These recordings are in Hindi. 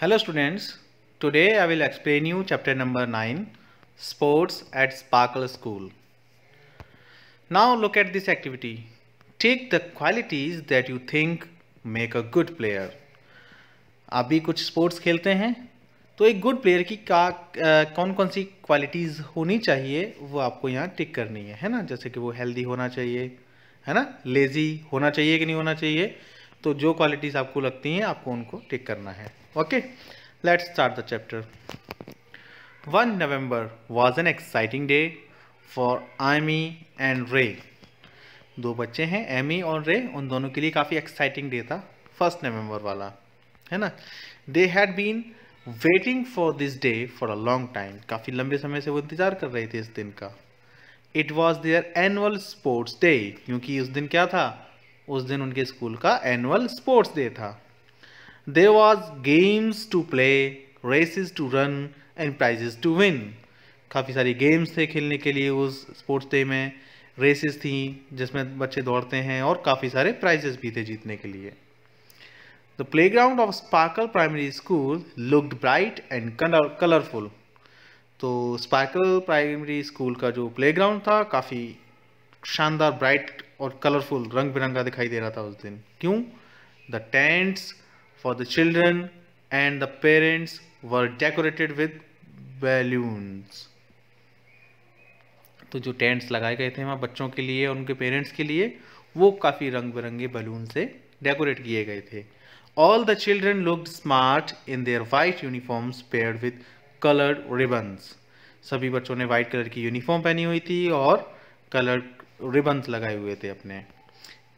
hello students today I will explain you chapter number nine sports at Sparkle school now look at this activity take the qualities that you think make a good player अभी कुछ स्पोर्ट्स खेलते हैं तो एक गुड प्लेयर की का कौन कौन सी क्वालिटीज होनी चाहिए वो आपको यहाँ टिक करनी है है ना जैसे कि वो हेल्दी होना चाहिए है ना लेजी होना चाहिए कि नहीं होना चाहिए तो जो क्वालिटीज़ आपको लगती हैं आपको उनको टिक करना है okay let's start the chapter one November was an exciting day for Amy and Ray दो बच्चे हैं एमी और रे उन दोनों के लिए काफ़ी एक्साइटिंग डे था फर्स्ट नवंबर वाला है ना they had been waiting for this day for a long time काफ़ी लंबे समय से वो इंतज़ार कर रहे थे इस दिन का it was their annual sports day क्योंकि उस दिन क्या था उस दिन उनके स्कूल का एनुअल स्पोर्ट्स डे था there was games to play races to run and prizes to win काफ़ी सारी गेम्स थे खेलने के लिए उस स्पोर्ट्स डे में रेसेस थी जिसमें बच्चे दौड़ते हैं और काफ़ी सारे प्राइजेस भी थे जीतने के लिए the playground of Sparkle primary school looked bright and colourful तो स्पार्कल प्राइमरी स्कूल का जो प्ले ग्राउंड था काफ़ी शानदार ब्राइट और कलरफुल रंग बिरंगा दिखाई दे रहा था उस दिन क्यों the tents for the children and the parents were decorated with balloons तो जो टेंट्स लगाए गए थे वहाँ बच्चों के लिए और उनके पेरेंट्स के लिए वो काफ़ी रंग बिरंगे बैलून से डेकोरेट किए गए थे all the children look smart in their white uniforms paired with coloured ribbons सभी बच्चों ने वाइट कलर की यूनिफॉर्म पहनी हुई थी और कलर्ड रिबंस लगाए हुए थे अपने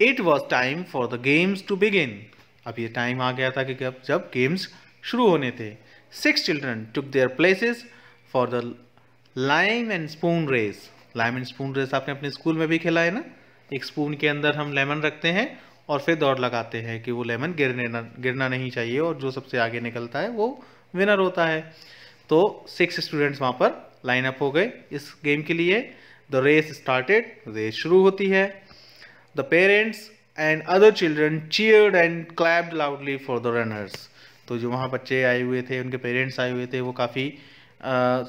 it was time for the games to begin अब ये टाइम आ गया था कि जब जब गेम्स शुरू होने थे six children took their places for the lime and spoon race lime and spoon race आपने अपने स्कूल में भी खेला है ना एक स्पून के अंदर हम लेमन रखते हैं और फिर दौड़ लगाते हैं कि वो लेमन गिरने ना गिरना नहीं चाहिए और जो सबसे आगे निकलता है वो विनर होता है तो सिक्स स्टूडेंट्स वहाँ पर लाइन अप हो गए इस गेम के लिए द रेस स्टार्टेड रेस शुरू होती है the parents and other children cheered and clapped loudly for the runners तो जो वहाँ बच्चे आए हुए थे उनके पेरेंट्स आए हुए थे वो काफ़ी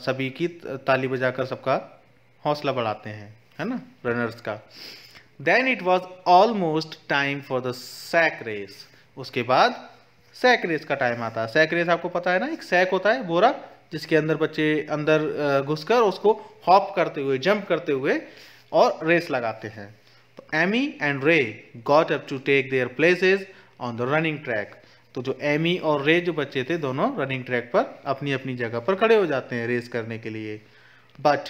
सभी की ताली बजाकर सबका हौसला बढ़ाते हैं है ना रनर्स का then it was almost time for the sack race उसके बाद सैक रेस का टाइम आता है सैक रेस आपको पता है ना एक सैक होता है बोरा जिसके अंदर बच्चे अंदर घुसकर उसको हॉप करते हुए जंप करते हुए और रेस लगाते हैं तो Amy and Ray got up to take their places on the running track तो जो एमी और रे जो बच्चे थे दोनों रनिंग ट्रैक पर अपनी अपनी जगह पर खड़े हो जाते हैं रेस करने के लिए but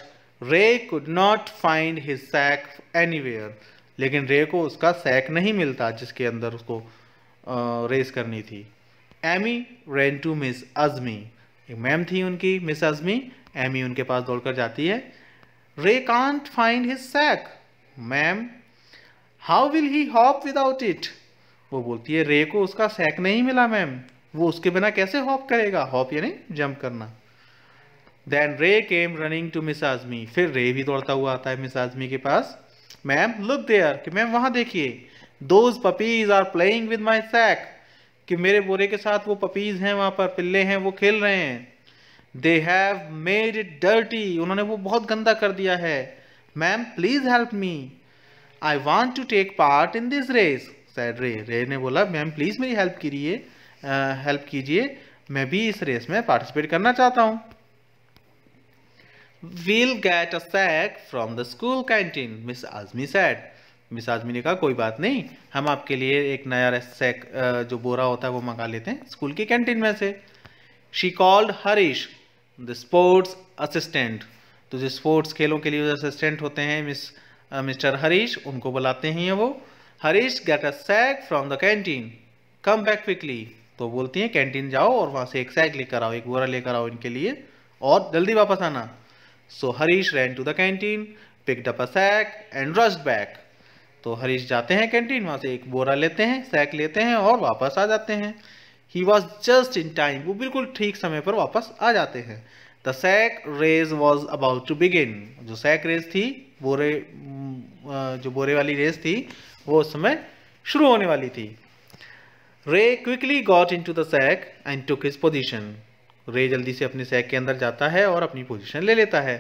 Ray could not find his sack any लेकिन रे को उसका सैक नहीं मिलता जिसके अंदर उसको रेस करनी थी Amy ran to Miss Azmi एक मैम थी उनकी मिस अजमी एमी उनके पास दौड़कर जाती है Ray can't find his sack ma'am how will he hop without it वो बोलती है रे को उसका सैक नहीं मिला मैम वो उसके बिना कैसे हॉप करेगा हॉप यानी जंप करना then Ray came running to Miss Azmi फिर रे भी दौड़ता हुआ आता है मिस आजमी के पास मैम लुक देयर कि मैम वहां देखिए those puppies are playing with my sack कि मेरे बोरे के साथ वो पपीज़ हैं वहां पर पिल्ले हैं वो खेल रहे हैं they have made it dirty उन्होंने वो बहुत गंदा कर दिया है ma'am please help me I want to take part in this race said Ray Ray ने बोला मैम प्लीज़ मेरी हेल्प करिए हेल्प कीजिए मैं भी इस रेस में पार्टिसिपेट करना चाहता हूँ we'll get a sack from the school canteen Miss Azmi said Miss Azmi ने कहा कोई बात नहीं हम आपके लिए एक नया सेक जो बोरा होता है वो मंगा लेते हैं स्कूल की कैंटीन में से she called Harish the sports assistant तो जो स्पोर्ट्स खेलों के लिए जो असिस्टेंट होते हैं मिस मिस्टर हरीश उनको बुलाते हैं वो Harish get a sack from the canteen come back quickly तो बोलती हैं कैंटीन जाओ और वहाँ से एक सैक लेकर आओ एक बोरा लेकर आओ इनके लिए और जल्दी वापस आना so Harish ran to the canteen picked up a sack and rushed back तो हरीश जाते हैं कैंटीन वहाँ से एक बोरा लेते हैं सैक लेते हैं और वापस आ जाते हैं he was just in time वो बिल्कुल ठीक समय पर वापस आ जाते हैं the sack race was about to begin जो सैक रेस थी बोरे जो बोरे वाली रेस थी वो उस समय शुरू होने वाली थी Ray quickly got into the sack and took his position Ray जल्दी से अपने सैक के अंदर जाता है और अपनी पोजिशन ले लेता है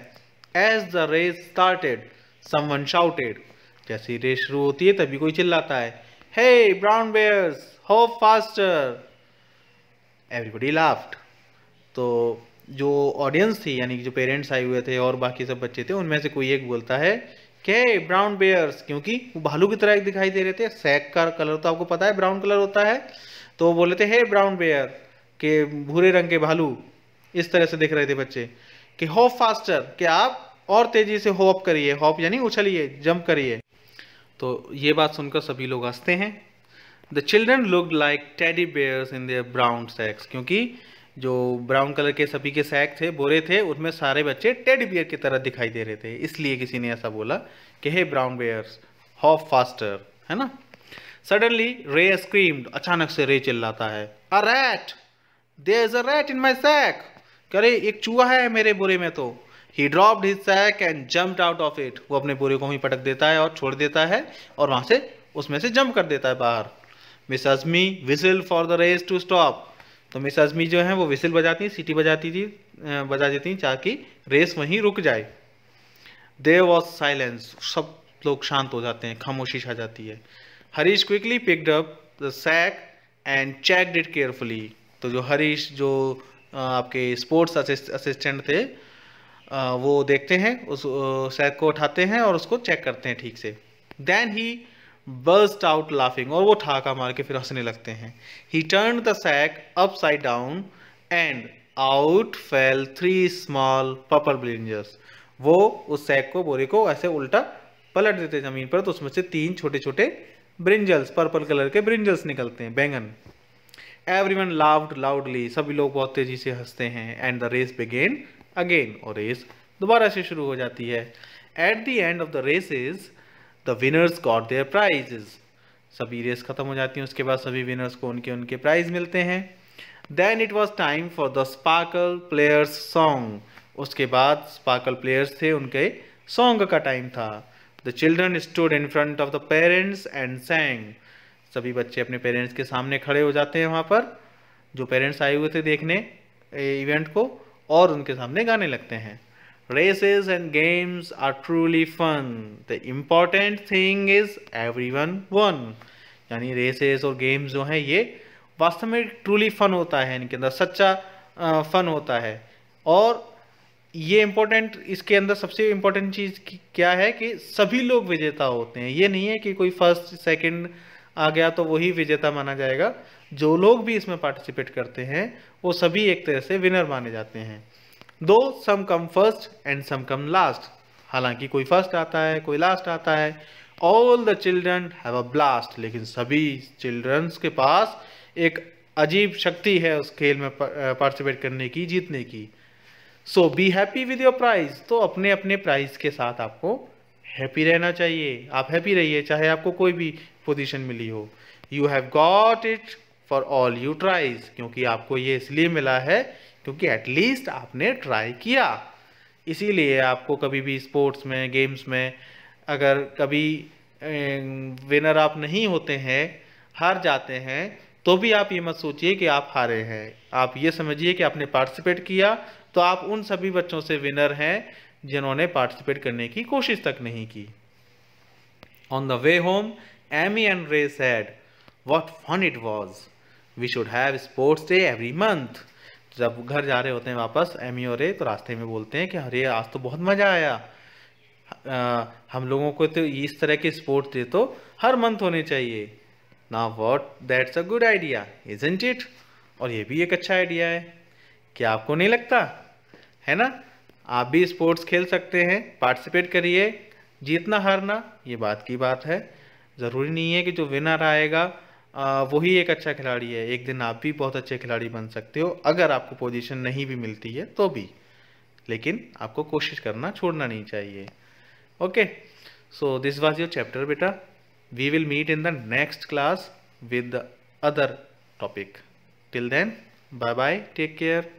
as the race started someone shouted जैसे रेस शुरू होती है तभी कोई चिल्लाता है hey brown bears go faster everybody laughed तो जो ऑडियंस थी यानी कि जो पेरेंट्स आए हुए थे और बाकी सब बच्चे थे उनमें से कोई एक बोलता है के ब्राउन बेयर्स क्योंकि वो भालू की तरह एक दिखाई दे रहे थे सैक का कलर तो आपको पता है ब्राउन कलर होता है तो वो बोले थे हे ब्राउन बेयर के भूरे रंग के भालू इस तरह से दिख रहे थे बच्चे कि हॉप फास्टर कि आप और तेजी से होप करिए हॉप यानी उछलिए जंप करिए तो ये बात सुनकर सभी लोग हंसते हैं the children look like teddy bears in their brown sacks क्योंकि जो ब्राउन कलर के सभी के सैक थे बोरे थे उनमें सारे बच्चे टेडी बेयर की तरह दिखाई दे रहे थे इसलिए किसी ने ऐसा बोला कि hey brown bears hop faster है ना सडनली रे स्क्रीम्ड अचानक से रे चिल्लाता है a rat there is a rat in my sack अरे एक चूहा है मेरे बोरे में तो he dropped his sack and jumped out of it वो अपने बोरे को ही पटक देता है और छोड़ देता है और वहां से उसमें से जंप कर देता है बाहर Miss Azmi whistle for the race to stop तो मिस अजमी जो है वो विसिल बजाती सीटी बजाती थी बजा देती ताकि रेस वहीं रुक जाए देर वॉज साइलेंस सब लोग शांत हो जाते हैं खामोशी छा जाती है Harish quickly picked up the sack and checked it carefully तो जो हरीश जो आपके स्पोर्ट्स असिस्टेंट थे वो देखते हैं उस सैक को उठाते हैं और उसको चेक करते हैं ठीक से then he burst out laughing और वो ठाका मार के फिर हंसने लगते हैं he turn the sack upside down and out fell three small purple brinjals वो उस सैक को बोरे को ऐसे उल्टा पलट देते हैं जमीन पर तो उसमें से तीन छोटे छोटे ब्रिंजल्स पर्पल कलर के ब्रिंजल्स निकलते हैं बैंगन एवरी वन लाउड लाउडली सभी लोग बहुत तेजी से हंसते हैं and the race began again और रेस दोबारा से शुरू हो जाती है at the end of the race is the winners got their prizes सभी रेस खत्म हो जाती हैं उसके बाद सभी विनर्स को उनके उनके प्राइज मिलते हैं then it was time for the Sparkle players song उसके बाद स्पार्कल प्लेयर्स थे उनके सॉन्ग का टाइम था the children stood in front of the parents and sang सभी बच्चे अपने पेरेंट्स के सामने खड़े हो जाते हैं वहाँ पर जो पेरेंट्स आए हुए थे देखने इवेंट को और उनके सामने गाने लगते हैं races and games are truly fun the important thing is everyone one यानी रेसेस और गेम्स जो हैं ये वास्तव में ट्रूली फन होता है इनके अंदर सच्चा फन होता है और ये इम्पोर्टेंट इसके अंदर सबसे इम्पोर्टेंट चीज़ क्या है कि सभी लोग विजेता होते हैं ये नहीं है कि कोई फर्स्ट सेकंड आ गया तो वही विजेता माना जाएगा जो लोग भी इसमें पार्टिसिपेट करते हैं वो सभी एक तरह से विनर माने जाते हैं दो some come first and some come last हालांकि कोई फर्स्ट आता है कोई लास्ट आता है all the children have a blast लेकिन सभी चिल्ड्रंस के पास एक अजीब शक्ति है उस खेल में पार्टिसिपेट करने की जीतने की so be happy with your prize तो अपने अपने प्राइज के साथ आपको हैप्पी रहना चाहिए आप हैप्पी रहिए चाहे आपको कोई भी पोजीशन मिली हो you have got it for all you tries क्योंकि आपको ये इसलिए मिला है क्योंकि एटलीस्ट आपने ट्राई किया इसीलिए आपको कभी भी स्पोर्ट्स में गेम्स में अगर कभी विनर आप नहीं होते हैं हार जाते हैं तो भी आप ये मत सोचिए कि आप हारे हैं आप ये समझिए कि आपने पार्टिसिपेट किया तो आप उन सभी बच्चों से विनर हैं जिन्होंने पार्टिसिपेट करने की कोशिश तक नहीं की on the way home Amy and Ray said what fun it was we should have sports day every month जब घर जा रहे होते हैं वापस एमी और रे तो रास्ते में बोलते हैं कि अरे आज तो बहुत मज़ा आया आ, हम लोगों को तो इस तरह के स्पोर्ट्स डे तो हर मंथ होने चाहिए ना what that's a good idea isn't it और ये भी एक अच्छा आइडिया है क्या आपको नहीं लगता है ना आप भी स्पोर्ट्स खेल सकते हैं पार्टिसिपेट करिए जीतना हारना ये बात की बात है ज़रूरी नहीं है कि जो विनर आएगा वही एक अच्छा खिलाड़ी है एक दिन आप भी बहुत अच्छे खिलाड़ी बन सकते हो अगर आपको पोजीशन नहीं भी मिलती है तो भी लेकिन आपको कोशिश करना छोड़ना नहीं चाहिए okay so this was your chapter बेटा we will meet in the next class with other topic till then bye bye take care